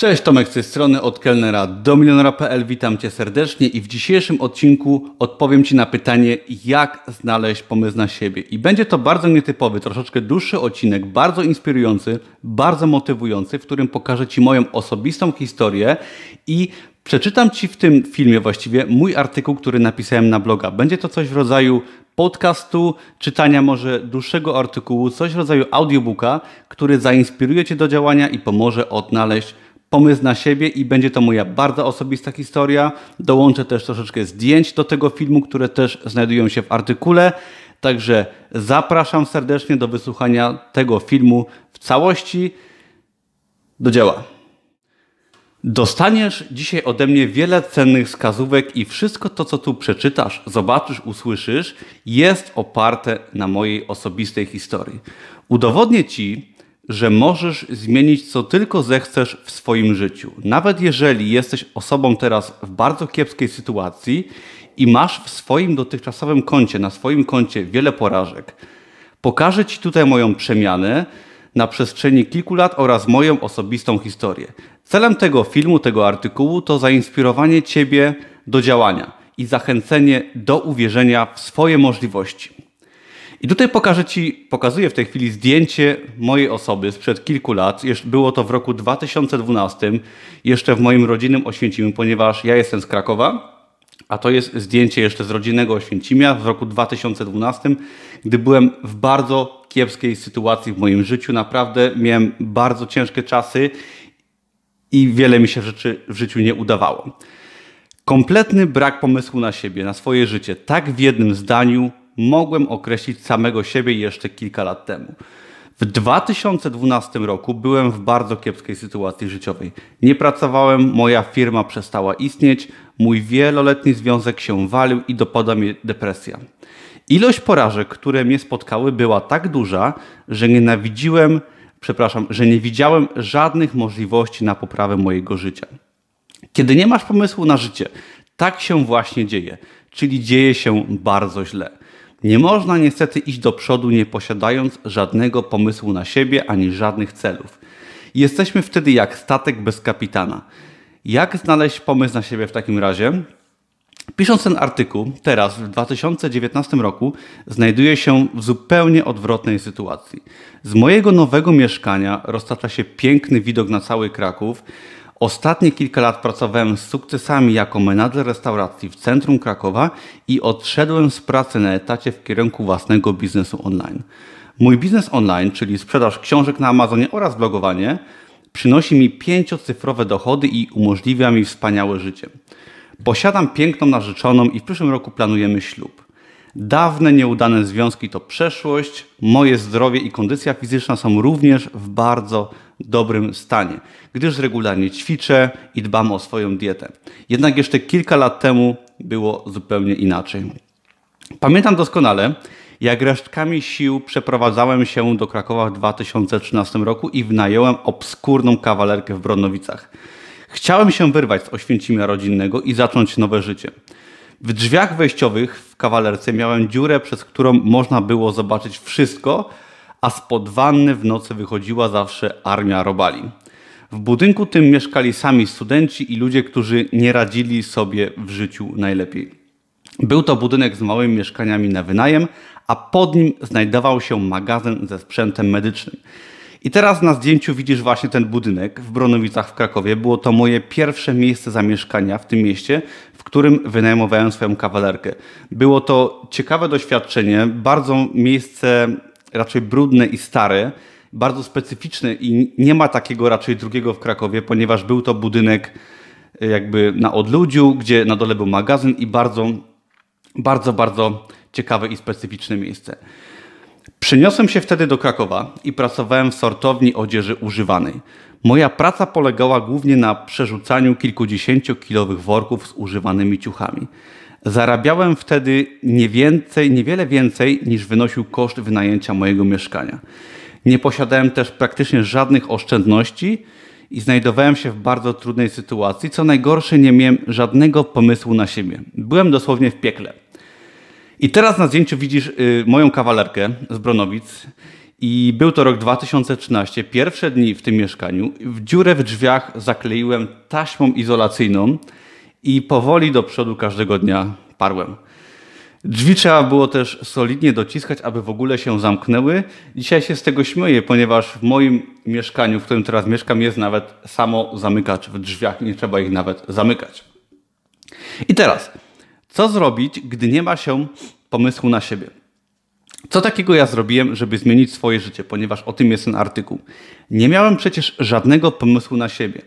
Cześć, Tomek z tej strony od kelnera do milionera.pl. Witam Cię serdecznie i w dzisiejszym odcinku odpowiem Ci na pytanie, jak znaleźć pomysł na siebie. I będzie to bardzo nietypowy, troszeczkę dłuższy odcinek, bardzo inspirujący, bardzo motywujący, w którym pokażę Ci moją osobistą historię i przeczytam Ci w tym filmie właściwie mój artykuł, który napisałem na bloga. Będzie to coś w rodzaju podcastu, czytania może dłuższego artykułu, coś w rodzaju audiobooka, który zainspiruje Cię do działania i pomoże odnaleźć pomysł na siebie i będzie to moja bardzo osobista historia. Dołączę też troszeczkę zdjęć do tego filmu, które też znajdują się w artykule. Także zapraszam serdecznie do wysłuchania tego filmu w całości. Do działa. Dostaniesz dzisiaj ode mnie wiele cennych wskazówek i wszystko to, co tu przeczytasz, zobaczysz, usłyszysz, jest oparte na mojej osobistej historii. Udowodnię Ci, że możesz zmienić co tylko zechcesz w swoim życiu. Nawet jeżeli jesteś osobą teraz w bardzo kiepskiej sytuacji i masz w swoim dotychczasowym koncie, na swoim koncie wiele porażek. Pokażę Ci tutaj moją przemianę na przestrzeni kilku lat oraz moją osobistą historię. Celem tego filmu, tego artykułu to zainspirowanie Ciebie do działania i zachęcenie do uwierzenia w swoje możliwości. I tutaj pokażę Ci, pokazuję w tej chwili zdjęcie mojej osoby sprzed kilku lat. Było to w roku 2012, jeszcze w moim rodzinnym Oświęcimiu, ponieważ ja jestem z Krakowa, a to jest zdjęcie jeszcze z rodzinnego Oświęcimia w roku 2012, gdy byłem w bardzo kiepskiej sytuacji w moim życiu. Naprawdę miałem bardzo ciężkie czasy i wiele mi się rzeczy w życiu nie udawało. Kompletny brak pomysłu na siebie, na swoje życie, tak w jednym zdaniu mogłem określić samego siebie jeszcze kilka lat temu. W 2012 roku byłem w bardzo kiepskiej sytuacji życiowej. Nie pracowałem, moja firma przestała istnieć, mój wieloletni związek się walił i dopada mnie depresja. Ilość porażek, które mnie spotkały, była tak duża, że nienawidziłem, przepraszam, że nie widziałem żadnych możliwości na poprawę mojego życia. Kiedy nie masz pomysłu na życie, tak się właśnie dzieje, czyli dzieje się bardzo źle. Nie można niestety iść do przodu nie posiadając żadnego pomysłu na siebie ani żadnych celów. Jesteśmy wtedy jak statek bez kapitana. Jak znaleźć pomysł na siebie w takim razie? Pisząc ten artykuł, teraz w 2019 roku, znajduję się w zupełnie odwrotnej sytuacji. Z mojego nowego mieszkania roztacza się piękny widok na cały Kraków. Ostatnie kilka lat pracowałem z sukcesami jako menadżer restauracji w centrum Krakowa i odszedłem z pracy na etacie w kierunku własnego biznesu online. Mój biznes online, czyli sprzedaż książek na Amazonie oraz blogowanie, przynosi mi pięciocyfrowe dochody i umożliwia mi wspaniałe życie. Posiadam piękną narzeczoną i w przyszłym roku planujemy ślub. Dawne nieudane związki to przeszłość, moje zdrowie i kondycja fizyczna są również w bardzo dobrym stanie, gdyż regularnie ćwiczę i dbam o swoją dietę. Jednak jeszcze kilka lat temu było zupełnie inaczej. Pamiętam doskonale, jak resztkami sił przeprowadzałem się do Krakowa w 2013 roku i wynająłem obskurną kawalerkę w Bronowicach. Chciałem się wyrwać z Oświęcimia rodzinnego i zacząć nowe życie. W drzwiach wejściowych w kawalerce miałem dziurę, przez którą można było zobaczyć wszystko, a spod wanny w nocy wychodziła zawsze armia robali. W budynku tym mieszkali sami studenci i ludzie, którzy nie radzili sobie w życiu najlepiej. Był to budynek z małymi mieszkaniami na wynajem, a pod nim znajdował się magazyn ze sprzętem medycznym. I teraz na zdjęciu widzisz właśnie ten budynek w Bronowicach w Krakowie. Było to moje pierwsze miejsce zamieszkania w tym mieście, w którym wynajmowałem swoją kawalerkę. Było to ciekawe doświadczenie, bardzo miejsce raczej brudny i stary, bardzo specyficzny i nie ma takiego raczej drugiego w Krakowie, ponieważ był to budynek y, jakby na odludziu, gdzie na dole był magazyn i bardzo, bardzo, bardzo ciekawe i specyficzne miejsce. Przeniosłem się wtedy do Krakowa i pracowałem w sortowni odzieży używanej. Moja praca polegała głównie na przerzucaniu kilkudziesięciokilowych worków z używanymi ciuchami. Zarabiałem wtedy nie więcej, niewiele więcej niż wynosił koszt wynajęcia mojego mieszkania. Nie posiadałem też praktycznie żadnych oszczędności i znajdowałem się w bardzo trudnej sytuacji. Co najgorsze, nie miałem żadnego pomysłu na siebie. Byłem dosłownie w piekle. I teraz na zdjęciu widzisz y, moją kawalerkę z Bronowic. I był to rok 2013, pierwsze dni w tym mieszkaniu. W dziurę w drzwiach zakleiłem taśmą izolacyjną i powoli do przodu każdego dnia parłem. Drzwi trzeba było też solidnie dociskać, aby w ogóle się zamknęły. Dzisiaj się z tego śmieję, ponieważ w moim mieszkaniu, w którym teraz mieszkam, jest nawet samo zamykacz w drzwiach, nie trzeba ich nawet zamykać. I teraz, co zrobić, gdy nie ma się pomysłu na siebie? Co takiego ja zrobiłem, żeby zmienić swoje życie, ponieważ o tym jest ten artykuł. Nie miałem przecież żadnego pomysłu na siebie.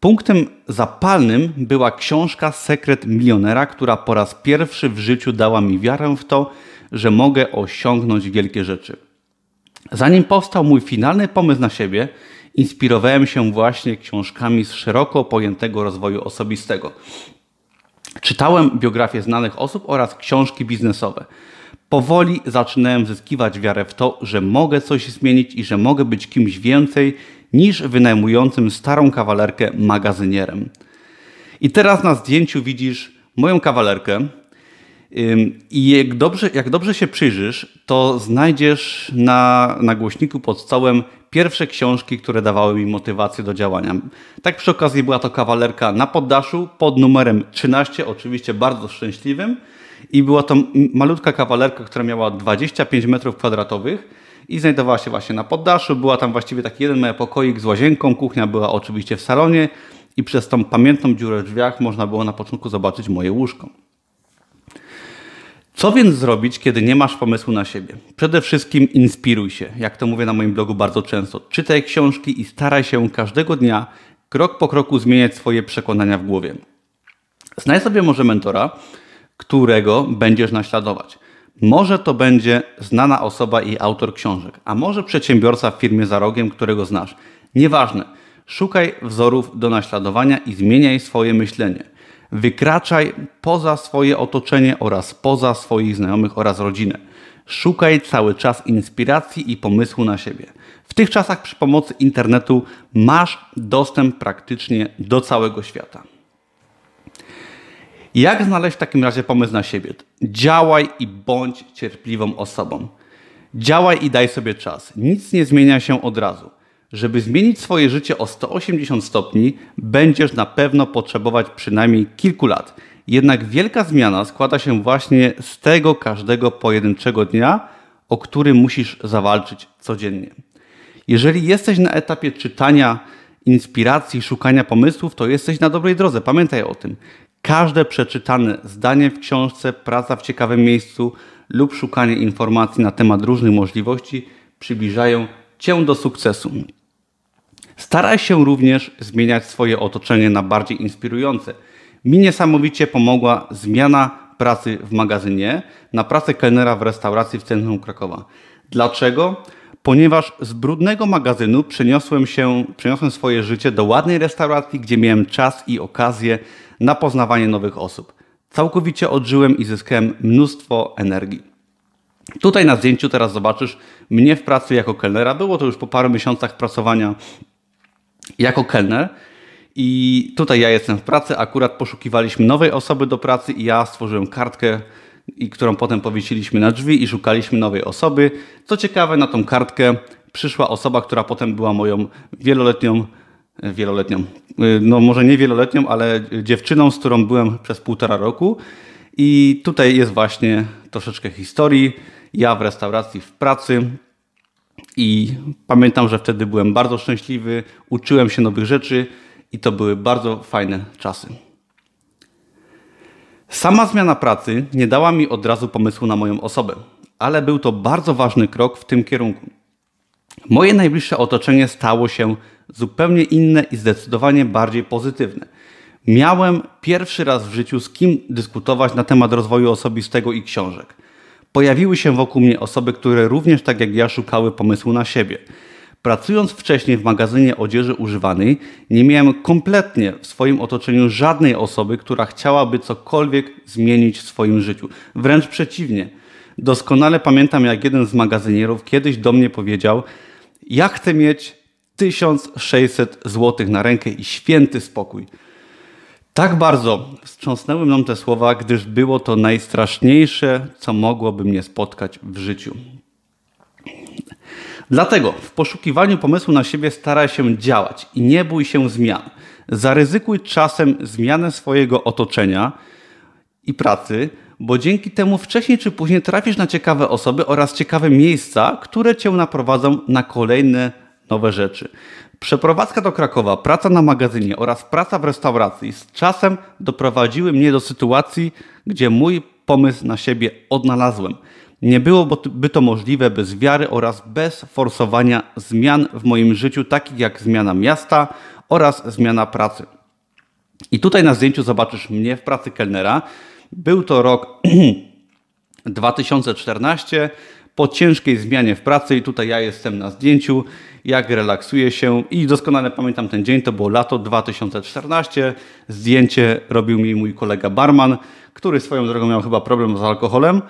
Punktem zapalnym była książka Sekret Milionera, która po raz pierwszy w życiu dała mi wiarę w to, że mogę osiągnąć wielkie rzeczy. Zanim powstał mój finalny pomysł na siebie, inspirowałem się właśnie książkami z szeroko pojętego rozwoju osobistego. Czytałem biografie znanych osób oraz książki biznesowe. Powoli zaczynałem zyskiwać wiarę w to, że mogę coś zmienić i że mogę być kimś więcej niż wynajmującym starą kawalerkę magazynierem. I teraz na zdjęciu widzisz moją kawalerkę. I jak dobrze, jak dobrze się przyjrzysz, to znajdziesz na, na głośniku pod stołem pierwsze książki, które dawały mi motywację do działania. Tak przy okazji była to kawalerka na poddaszu pod numerem 13, oczywiście bardzo szczęśliwym. I była to malutka kawalerka, która miała 25 metrów kwadratowych i znajdowała się właśnie na poddaszu. Była tam właściwie taki jeden mały pokoik z łazienką, kuchnia była oczywiście w salonie i przez tą pamiętną dziurę w drzwiach można było na początku zobaczyć moje łóżko. Co więc zrobić, kiedy nie masz pomysłu na siebie? Przede wszystkim inspiruj się, jak to mówię na moim blogu bardzo często. Czytaj książki i staraj się każdego dnia krok po kroku zmieniać swoje przekonania w głowie. Znajdź sobie może mentora, którego będziesz naśladować. Może to będzie znana osoba i autor książek, a może przedsiębiorca w firmie za rogiem, którego znasz. Nieważne. Szukaj wzorów do naśladowania i zmieniaj swoje myślenie. Wykraczaj poza swoje otoczenie oraz poza swoich znajomych oraz rodzinę. Szukaj cały czas inspiracji i pomysłu na siebie. W tych czasach przy pomocy internetu masz dostęp praktycznie do całego świata. Jak znaleźć w takim razie pomysł na siebie? Działaj i bądź cierpliwą osobą. Działaj i daj sobie czas. Nic nie zmienia się od razu. Żeby zmienić swoje życie o 180 stopni, będziesz na pewno potrzebować przynajmniej kilku lat. Jednak wielka zmiana składa się właśnie z tego każdego pojedynczego dnia, o który musisz zawalczyć codziennie. Jeżeli jesteś na etapie czytania, inspiracji, szukania pomysłów, to jesteś na dobrej drodze. Pamiętaj o tym. Każde przeczytane zdanie w książce, praca w ciekawym miejscu lub szukanie informacji na temat różnych możliwości przybliżają Cię do sukcesu. Staraj się również zmieniać swoje otoczenie na bardziej inspirujące. Mi niesamowicie pomogła zmiana pracy w magazynie na pracę kelnera w restauracji w centrum Krakowa. Dlaczego? Ponieważ z brudnego magazynu przeniosłem, się, przeniosłem swoje życie do ładnej restauracji, gdzie miałem czas i okazję na poznawanie nowych osób. Całkowicie odżyłem i zyskałem mnóstwo energii. Tutaj na zdjęciu teraz zobaczysz mnie w pracy jako kelnera. Było to już po paru miesiącach pracowania jako kelner. I tutaj ja jestem w pracy, akurat poszukiwaliśmy nowej osoby do pracy i ja stworzyłem kartkę, i którą potem powiesiliśmy na drzwi i szukaliśmy nowej osoby. Co ciekawe, na tą kartkę przyszła osoba, która potem była moją wieloletnią wieloletnią. Y, no może nie wieloletnią, ale dziewczyną, z którą byłem przez półtora roku. I tutaj jest właśnie troszeczkę historii. Ja w restauracji, w pracy. I pamiętam, że wtedy byłem bardzo szczęśliwy, uczyłem się nowych rzeczy i to były bardzo fajne czasy. Sama zmiana pracy nie dała mi od razu pomysłu na moją osobę, ale był to bardzo ważny krok w tym kierunku. Moje najbliższe otoczenie stało się zupełnie inne i zdecydowanie bardziej pozytywne. Miałem pierwszy raz w życiu z kim dyskutować na temat rozwoju osobistego i książek. Pojawiły się wokół mnie osoby, które również tak jak ja szukały pomysłu na siebie. Pracując wcześniej w magazynie odzieży używanej, nie miałem kompletnie w swoim otoczeniu żadnej osoby, która chciałaby cokolwiek zmienić w swoim życiu. Wręcz przeciwnie. Doskonale pamiętam, jak jeden z magazynierów kiedyś do mnie powiedział: Ja chcę mieć 1600 zł na rękę i święty spokój. Tak bardzo wstrząsnęły mną te słowa, gdyż było to najstraszniejsze, co mogłoby mnie spotkać w życiu. Dlatego w poszukiwaniu pomysłu na siebie staraj się działać i nie bój się zmian. Zaryzykuj czasem zmianę swojego otoczenia i pracy, bo dzięki temu wcześniej czy później trafisz na ciekawe osoby oraz ciekawe miejsca, które cię naprowadzą na kolejne nowe rzeczy. Przeprowadzka do Krakowa, praca na magazynie oraz praca w restauracji z czasem doprowadziły mnie do sytuacji, gdzie mój pomysł na siebie odnalazłem. Nie byłoby to możliwe bez wiary oraz bez forsowania zmian w moim życiu, takich jak zmiana miasta oraz zmiana pracy. I tutaj na zdjęciu zobaczysz mnie w pracy kelnera. Był to rok 2014. po ciężkiej zmianie w pracy i tutaj ja jestem na zdjęciu, jak relaksuję się i doskonale pamiętam ten dzień, to było lato 2014, zdjęcie robił mi mój kolega barman, który swoją drogą miał chyba problem z alkoholem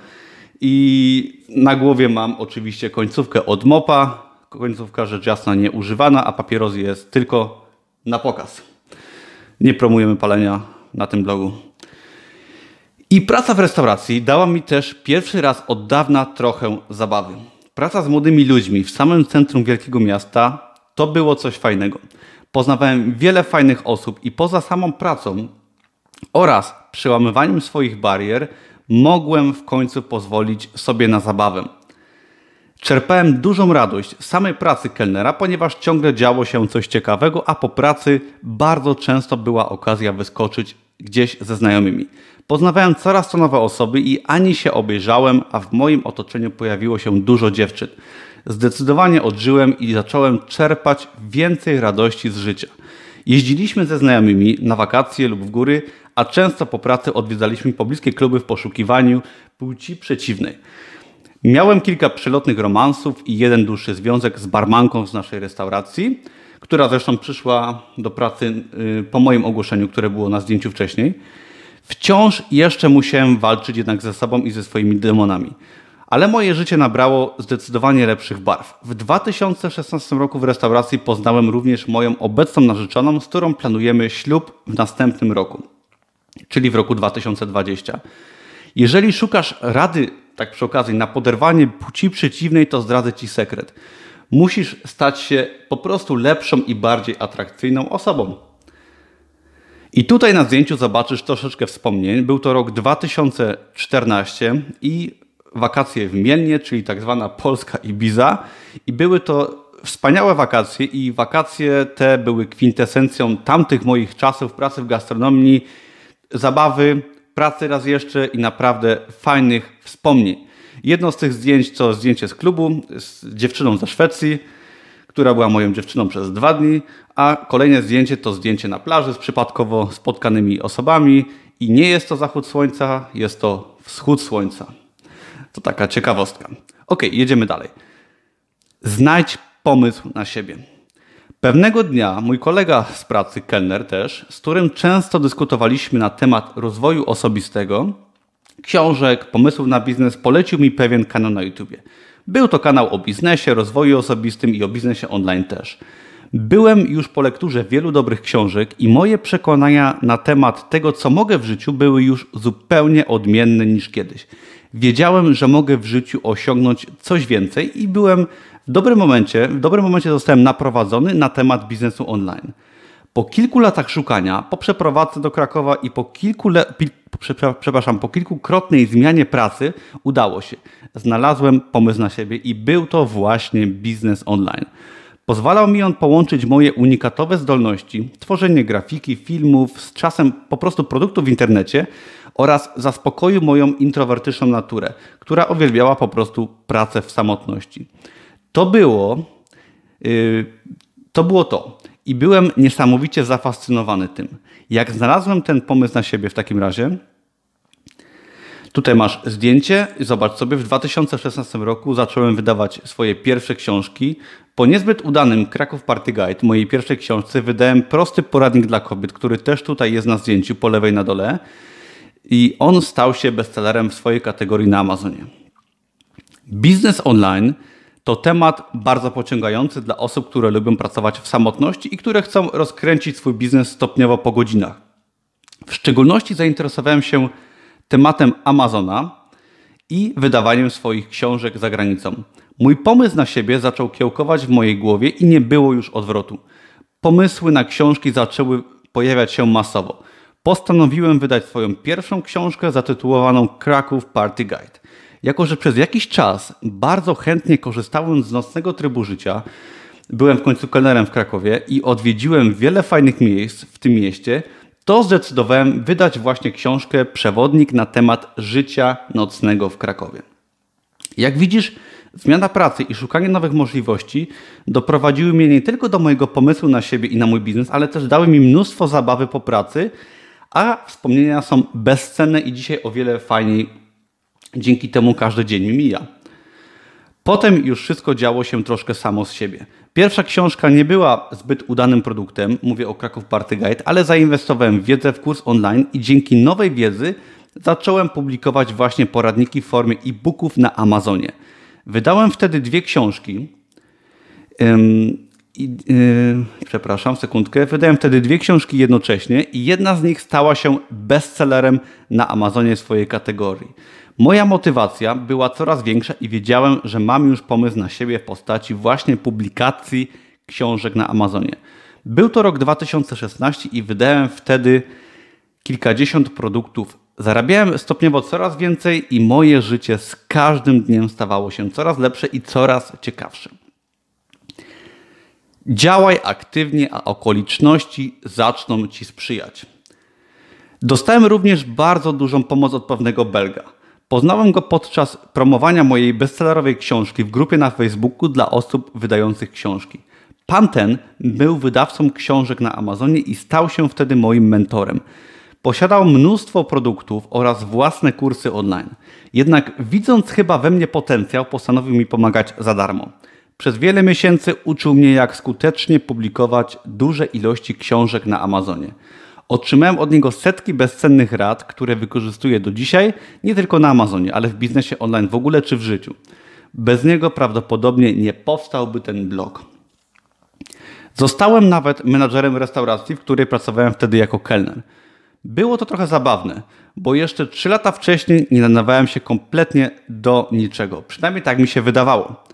i na głowie mam oczywiście końcówkę od mopa, końcówka rzecz jasna nieużywana, a papierosy jest tylko na pokaz. Nie promujemy palenia na tym blogu. I praca w restauracji dała mi też pierwszy raz od dawna trochę zabawy. Praca z młodymi ludźmi w samym centrum wielkiego miasta to było coś fajnego. Poznawałem wiele fajnych osób i poza samą pracą oraz przełamywaniem swoich barier mogłem w końcu pozwolić sobie na zabawę. Czerpałem dużą radość z samej pracy kelnera, ponieważ ciągle działo się coś ciekawego, a po pracy bardzo często była okazja wyskoczyć gdzieś ze znajomymi. Poznawałem coraz to nowe osoby i ani się obejrzałem, a w moim otoczeniu pojawiło się dużo dziewczyn. Zdecydowanie odżyłem i zacząłem czerpać więcej radości z życia. Jeździliśmy ze znajomymi na wakacje lub w góry, a często po pracy odwiedzaliśmy pobliskie kluby w poszukiwaniu płci przeciwnej. Miałem kilka przelotnych romansów i jeden dłuższy związek z barmanką z naszej restauracji, która zresztą przyszła do pracy y, po moim ogłoszeniu, które było na zdjęciu wcześniej. Wciąż jeszcze musiałem walczyć jednak ze sobą i ze swoimi demonami. Ale moje życie nabrało zdecydowanie lepszych barw. W 2016 roku w restauracji poznałem również moją obecną narzeczoną, z którą planujemy ślub w następnym roku, czyli w roku 2020. Jeżeli szukasz rady, tak przy okazji, na poderwanie płci przeciwnej, to zdradzę Ci sekret. Musisz stać się po prostu lepszą i bardziej atrakcyjną osobą. I tutaj na zdjęciu zobaczysz troszeczkę wspomnień. Był to rok 2014 i wakacje w Mielnie, czyli tak zwana Polska Ibiza. I były to wspaniałe wakacje i wakacje te były kwintesencją tamtych moich czasów pracy w gastronomii, zabawy, pracy raz jeszcze i naprawdę fajnych wspomnień. Jedno z tych zdjęć to zdjęcie z klubu z dziewczyną ze Szwecji która była moją dziewczyną przez dwa dni, a kolejne zdjęcie to zdjęcie na plaży z przypadkowo spotkanymi osobami i nie jest to zachód słońca, jest to wschód słońca. To taka ciekawostka. Ok, jedziemy dalej. Znajdź pomysł na siebie. Pewnego dnia mój kolega z pracy, kelner też, z którym często dyskutowaliśmy na temat rozwoju osobistego, książek, pomysłów na biznes, polecił mi pewien kanał na YouTubie. Był to kanał o biznesie, rozwoju osobistym i o biznesie online też. Byłem już po lekturze wielu dobrych książek i moje przekonania na temat tego, co mogę w życiu, były już zupełnie odmienne niż kiedyś. Wiedziałem, że mogę w życiu osiągnąć coś więcej i byłem w dobrym momencie, w dobrym momencie zostałem naprowadzony na temat biznesu online. Po kilku latach szukania, po przeprowadzce do Krakowa i po kilku, le, przepraszam, po kilkukrotnej zmianie pracy udało się. Znalazłem pomysł na siebie i był to właśnie biznes online. Pozwalał mi on połączyć moje unikatowe zdolności, tworzenie grafiki, filmów, z czasem po prostu produktów w internecie oraz zaspokoił moją introwertyczną naturę, która uwielbiała po prostu pracę w samotności. To było, yy, to było to. I byłem niesamowicie zafascynowany tym. Jak znalazłem ten pomysł na siebie w takim razie, tutaj masz zdjęcie, zobacz sobie, w 2016 roku zacząłem wydawać swoje pierwsze książki. Po niezbyt udanym Kraków Party Guide, mojej pierwszej książce, wydałem prosty poradnik dla kobiet, który też tutaj jest na zdjęciu po lewej na dole. I on stał się bestsellerem w swojej kategorii na Amazonie. Biznes online – to temat bardzo pociągający dla osób, które lubią pracować w samotności i które chcą rozkręcić swój biznes stopniowo po godzinach. W szczególności zainteresowałem się tematem Amazona i wydawaniem swoich książek za granicą. Mój pomysł na siebie zaczął kiełkować w mojej głowie i nie było już odwrotu. Pomysły na książki zaczęły pojawiać się masowo. Postanowiłem wydać swoją pierwszą książkę zatytułowaną Kraków Party Guide. Jako, że przez jakiś czas bardzo chętnie korzystałem z nocnego trybu życia, byłem w końcu kelnerem w Krakowie i odwiedziłem wiele fajnych miejsc w tym mieście, to zdecydowałem wydać właśnie książkę Przewodnik na temat życia nocnego w Krakowie. Jak widzisz, zmiana pracy i szukanie nowych możliwości doprowadziły mnie nie tylko do mojego pomysłu na siebie i na mój biznes, ale też dały mi mnóstwo zabawy po pracy, a wspomnienia są bezcenne i dzisiaj o wiele fajniej Dzięki temu każdy dzień mi mija. Potem już wszystko działo się troszkę samo z siebie. Pierwsza książka nie była zbyt udanym produktem, mówię o Kraków Party Guide, ale zainwestowałem w wiedzę w kurs online i dzięki nowej wiedzy zacząłem publikować właśnie poradniki w formie e-booków na Amazonie. Wydałem wtedy dwie książki i, yy, przepraszam, sekundkę. Wydałem wtedy dwie książki jednocześnie i jedna z nich stała się bestsellerem na Amazonie swojej kategorii. Moja motywacja była coraz większa i wiedziałem, że mam już pomysł na siebie w postaci właśnie publikacji książek na Amazonie. Był to rok 2016 i wydałem wtedy kilkadziesiąt produktów. Zarabiałem stopniowo coraz więcej i moje życie z każdym dniem stawało się coraz lepsze i coraz ciekawsze. Działaj aktywnie, a okoliczności zaczną ci sprzyjać. Dostałem również bardzo dużą pomoc od pewnego Belga. Poznałem go podczas promowania mojej bestsellerowej książki w grupie na Facebooku dla osób wydających książki. Pan ten był wydawcą książek na Amazonie i stał się wtedy moim mentorem. Posiadał mnóstwo produktów oraz własne kursy online. Jednak widząc chyba we mnie potencjał, postanowił mi pomagać za darmo. Przez wiele miesięcy uczył mnie, jak skutecznie publikować duże ilości książek na Amazonie. Otrzymałem od niego setki bezcennych rad, które wykorzystuję do dzisiaj, nie tylko na Amazonie, ale w biznesie online w ogóle czy w życiu. Bez niego prawdopodobnie nie powstałby ten blog. Zostałem nawet menadżerem restauracji, w której pracowałem wtedy jako kelner. Było to trochę zabawne, bo jeszcze 3 lata wcześniej nie nadawałem się kompletnie do niczego. Przynajmniej tak mi się wydawało.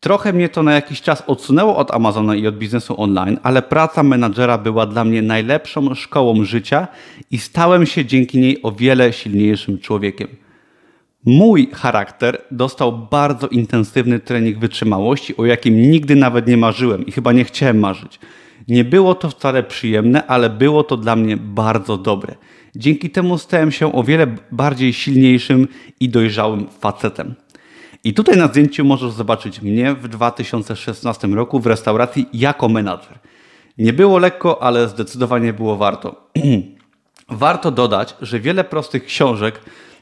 Trochę mnie to na jakiś czas odsunęło od Amazona i od biznesu online, ale praca menadżera była dla mnie najlepszą szkołą życia i stałem się dzięki niej o wiele silniejszym człowiekiem. Mój charakter dostał bardzo intensywny trening wytrzymałości, o jakim nigdy nawet nie marzyłem i chyba nie chciałem marzyć. Nie było to wcale przyjemne, ale było to dla mnie bardzo dobre. Dzięki temu stałem się o wiele bardziej silniejszym i dojrzałym facetem. I tutaj na zdjęciu możesz zobaczyć mnie w 2016 roku w restauracji jako menadżer. Nie było lekko, ale zdecydowanie było warto. warto dodać, że wiele prostych książek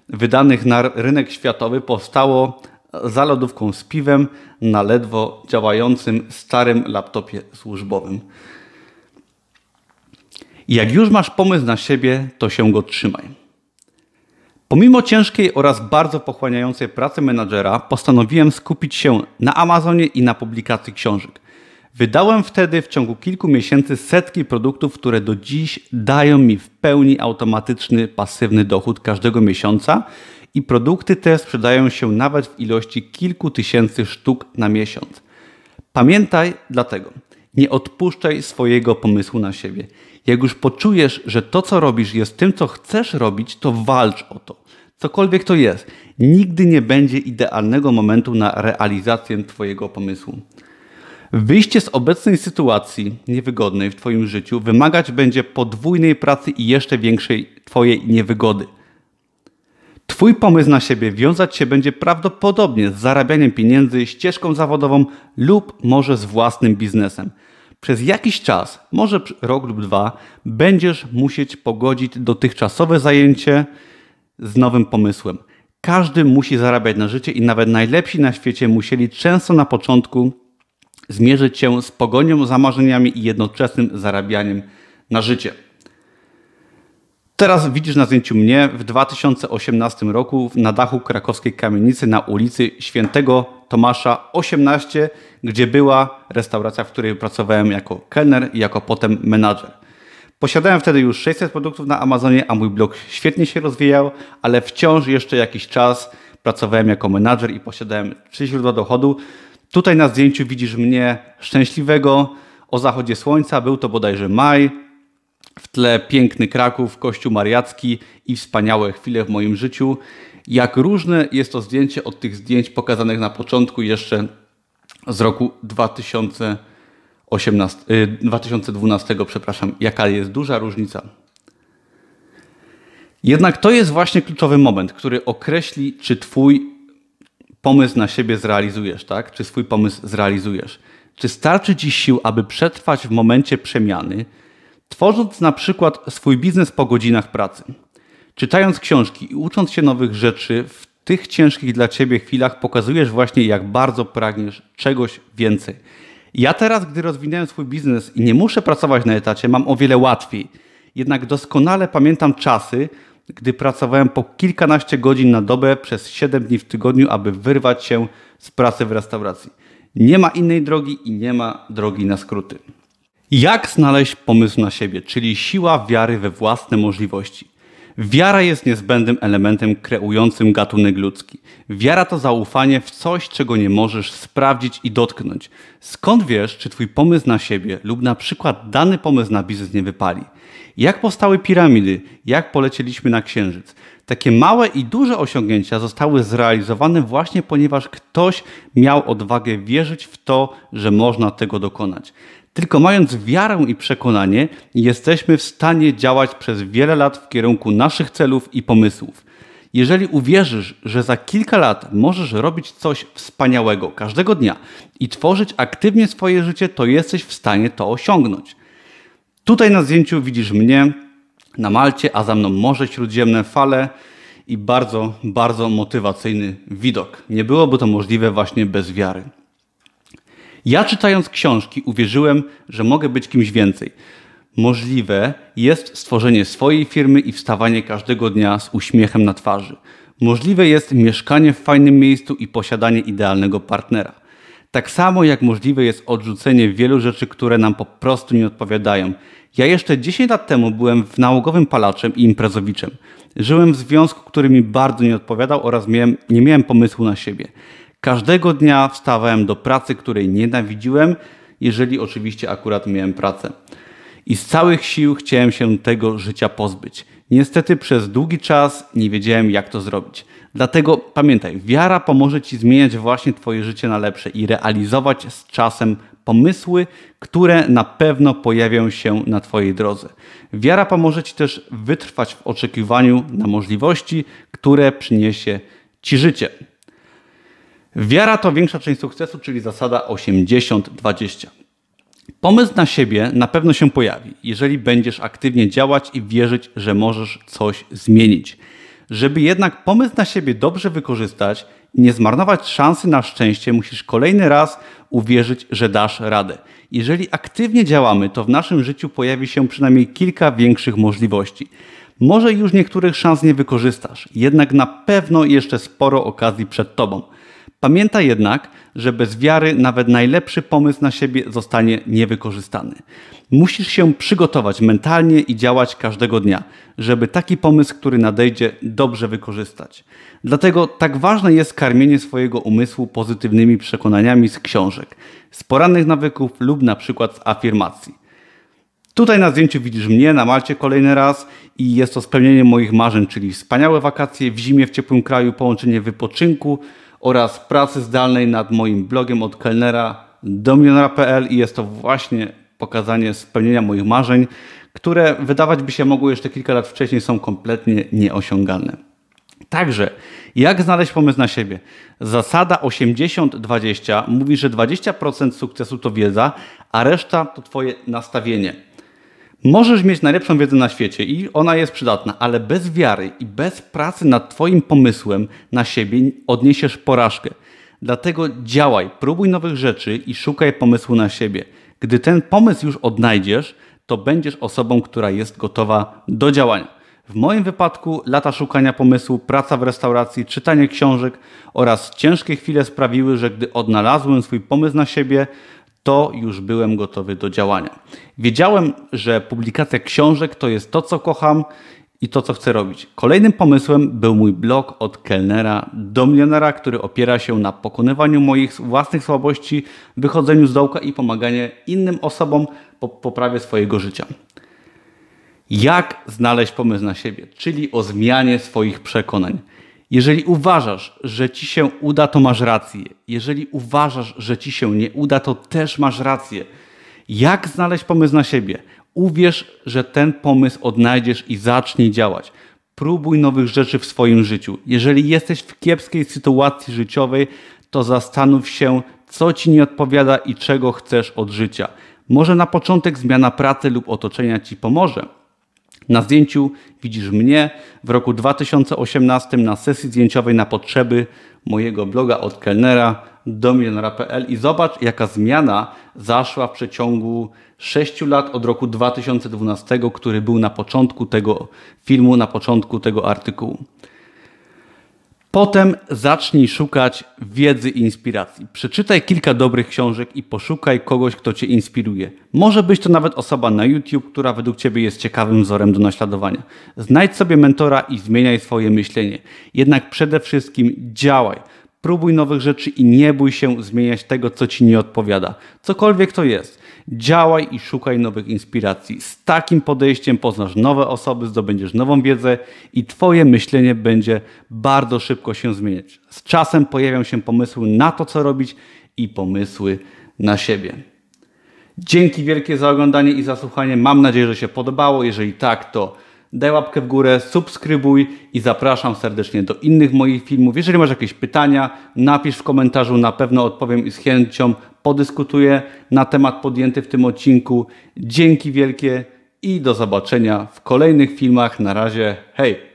wydanych na rynek światowy powstało za lodówką z piwem na ledwo działającym starym laptopie służbowym. Jak już masz pomysł na siebie, to się go trzymaj. Pomimo ciężkiej oraz bardzo pochłaniającej pracy menadżera, postanowiłem skupić się na Amazonie i na publikacji książek. Wydałem wtedy w ciągu kilku miesięcy setki produktów, które do dziś dają mi w pełni automatyczny, pasywny dochód każdego miesiąca i produkty te sprzedają się nawet w ilości kilku tysięcy sztuk na miesiąc. Pamiętaj dlatego, nie odpuszczaj swojego pomysłu na siebie. Jak już poczujesz, że to, co robisz, jest tym, co chcesz robić, to walcz o to. Cokolwiek to jest, nigdy nie będzie idealnego momentu na realizację Twojego pomysłu. Wyjście z obecnej sytuacji niewygodnej w Twoim życiu wymagać będzie podwójnej pracy i jeszcze większej Twojej niewygody. Twój pomysł na siebie wiązać się będzie prawdopodobnie z zarabianiem pieniędzy, ścieżką zawodową lub może z własnym biznesem. Przez jakiś czas, może rok lub dwa, będziesz musieć pogodzić dotychczasowe zajęcie z nowym pomysłem. Każdy musi zarabiać na życie i nawet najlepsi na świecie musieli często na początku zmierzyć się z pogonią za marzeniami i jednoczesnym zarabianiem na życie. Teraz widzisz na zdjęciu mnie w 2018 roku na dachu krakowskiej kamienicy na ulicy Świętego Tomasza 18, gdzie była restauracja, w której pracowałem jako kelner i jako potem menadżer. Posiadałem wtedy już 600 produktów na Amazonie, a mój blog świetnie się rozwijał, ale wciąż jeszcze jakiś czas pracowałem jako menadżer i posiadałem trzy źródła dochodu. Tutaj na zdjęciu widzisz mnie szczęśliwego o zachodzie słońca, był to bodajże maj, w tle piękny Kraków, Kościół Mariacki i wspaniałe chwile w moim życiu. Jak różne jest to zdjęcie od tych zdjęć pokazanych na początku jeszcze z roku 2018, 2012, y, przepraszam, jaka jest duża różnica. Jednak to jest właśnie kluczowy moment, który określi, czy twój pomysł na siebie zrealizujesz, tak? Czy swój pomysł zrealizujesz. Czy starczy ci sił, aby przetrwać w momencie przemiany, Tworząc na przykład swój biznes po godzinach pracy, czytając książki i ucząc się nowych rzeczy, w tych ciężkich dla ciebie chwilach pokazujesz właśnie, jak bardzo pragniesz czegoś więcej. Ja teraz, gdy rozwinęłem swój biznes i nie muszę pracować na etacie, mam o wiele łatwiej. Jednak doskonale pamiętam czasy, gdy pracowałem po kilkanaście godzin na dobę przez 7 dni w tygodniu, aby wyrwać się z pracy w restauracji. Nie ma innej drogi i nie ma drogi na skróty. Jak znaleźć pomysł na siebie, czyli siła wiary we własne możliwości. Wiara jest niezbędnym elementem kreującym gatunek ludzki. Wiara to zaufanie w coś, czego nie możesz sprawdzić i dotknąć. Skąd wiesz, czy twój pomysł na siebie lub na przykład dany pomysł na biznes nie wypali? Jak powstały piramidy? Jak polecieliśmy na księżyc? Takie małe i duże osiągnięcia zostały zrealizowane właśnie ponieważ ktoś miał odwagę wierzyć w to, że można tego dokonać. Tylko mając wiarę i przekonanie, jesteśmy w stanie działać przez wiele lat w kierunku naszych celów i pomysłów. Jeżeli uwierzysz, że za kilka lat możesz robić coś wspaniałego każdego dnia i tworzyć aktywnie swoje życie, to jesteś w stanie to osiągnąć. Tutaj na zdjęciu widzisz mnie na Malcie, a za mną Morze Śródziemne, fale i bardzo, bardzo motywacyjny widok. Nie byłoby to możliwe właśnie bez wiary. Ja czytając książki uwierzyłem, że mogę być kimś więcej. Możliwe jest stworzenie swojej firmy i wstawanie każdego dnia z uśmiechem na twarzy. Możliwe jest mieszkanie w fajnym miejscu i posiadanie idealnego partnera. Tak samo jak możliwe jest odrzucenie wielu rzeczy, które nam po prostu nie odpowiadają. Ja jeszcze 10 lat temu byłem w nałogowym palaczem i imprezowiczem. Żyłem w związku, który mi bardzo nie odpowiadał oraz miałem, nie miałem pomysłu na siebie. Każdego dnia wstawałem do pracy, której nienawidziłem, jeżeli oczywiście akurat miałem pracę. I z całych sił chciałem się tego życia pozbyć. Niestety przez długi czas nie wiedziałem, jak to zrobić. Dlatego pamiętaj, wiara pomoże ci zmieniać właśnie Twoje życie na lepsze i realizować z czasem pomysły, które na pewno pojawią się na Twojej drodze. Wiara pomoże Ci też wytrwać w oczekiwaniu na możliwości, które przyniesie Ci życie. Wiara to większa część sukcesu, czyli zasada 80-20. Pomysł na siebie na pewno się pojawi, jeżeli będziesz aktywnie działać i wierzyć, że możesz coś zmienić. Żeby jednak pomysł na siebie dobrze wykorzystać i nie zmarnować szansy na szczęście, musisz kolejny raz uwierzyć, że dasz radę. Jeżeli aktywnie działamy, to w naszym życiu pojawi się przynajmniej kilka większych możliwości. Może już niektórych szans nie wykorzystasz, jednak na pewno jeszcze sporo okazji przed tobą. Pamięta jednak, że bez wiary nawet najlepszy pomysł na siebie zostanie niewykorzystany. Musisz się przygotować mentalnie i działać każdego dnia, żeby taki pomysł, który nadejdzie, dobrze wykorzystać. Dlatego tak ważne jest karmienie swojego umysłu pozytywnymi przekonaniami z książek, z porannych nawyków lub na przykład z afirmacji. Tutaj na zdjęciu widzisz mnie na Malcie kolejny raz i jest to spełnienie moich marzeń, czyli wspaniałe wakacje w zimie w ciepłym kraju, połączenie wypoczynku, oraz pracy zdalnej nad moim blogiem od kelnera do milionera.pl i jest to właśnie pokazanie spełnienia moich marzeń, które wydawać by się mogło jeszcze kilka lat wcześniej są kompletnie nieosiągalne. Także, jak znaleźć pomysł na siebie? Zasada 80-20 mówi, że 20% sukcesu to wiedza, a reszta to Twoje nastawienie. Możesz mieć najlepszą wiedzę na świecie i ona jest przydatna, ale bez wiary i bez pracy nad Twoim pomysłem na siebie odniesiesz porażkę. Dlatego działaj, próbuj nowych rzeczy i szukaj pomysłu na siebie. Gdy ten pomysł już odnajdziesz, to będziesz osobą, która jest gotowa do działania. W moim wypadku lata szukania pomysłu, praca w restauracji, czytanie książek oraz ciężkie chwile sprawiły, że gdy odnalazłem swój pomysł na siebie, to już byłem gotowy do działania. Wiedziałem, że publikacja książek to jest to, co kocham i to, co chcę robić. Kolejnym pomysłem był mój blog od kelnera do milionera, który opiera się na pokonywaniu moich własnych słabości, wychodzeniu z dołka i pomaganiu innym osobom po poprawie swojego życia. Jak znaleźć pomysł na siebie, czyli o zmianie swoich przekonań. Jeżeli uważasz, że ci się uda, to masz rację. Jeżeli uważasz, że ci się nie uda, to też masz rację. Jak znaleźć pomysł na siebie? Uwierz, że ten pomysł odnajdziesz i zacznij działać. Próbuj nowych rzeczy w swoim życiu. Jeżeli jesteś w kiepskiej sytuacji życiowej, to zastanów się, co ci nie odpowiada i czego chcesz od życia. Może na początek zmiana pracy lub otoczenia ci pomoże. Na zdjęciu widzisz mnie w roku 2018 na sesji zdjęciowej na potrzeby mojego bloga od kelnera do milionera.pl i zobacz, jaka zmiana zaszła w przeciągu 6 lat od roku 2012, który był na początku tego filmu, na początku tego artykułu. Potem zacznij szukać wiedzy i inspiracji. Przeczytaj kilka dobrych książek i poszukaj kogoś, kto cię inspiruje. Może być to nawet osoba na YouTube, która według ciebie jest ciekawym wzorem do naśladowania. Znajdź sobie mentora i zmieniaj swoje myślenie. Jednak przede wszystkim działaj. Próbuj nowych rzeczy i nie bój się zmieniać tego, co ci nie odpowiada. Cokolwiek to jest. Działaj i szukaj nowych inspiracji. Z takim podejściem poznasz nowe osoby, zdobędziesz nową wiedzę i Twoje myślenie będzie bardzo szybko się zmieniać. Z czasem pojawią się pomysły na to, co robić i pomysły na siebie. Dzięki wielkie za oglądanie i za słuchanie. Mam nadzieję, że się podobało. Jeżeli tak, to daj łapkę w górę, subskrybuj i zapraszam serdecznie do innych moich filmów. Jeżeli masz jakieś pytania, napisz w komentarzu, na pewno odpowiem i z chęcią podyskutuję na temat podjęty w tym odcinku. Dzięki wielkie i do zobaczenia w kolejnych filmach. Na razie, hej!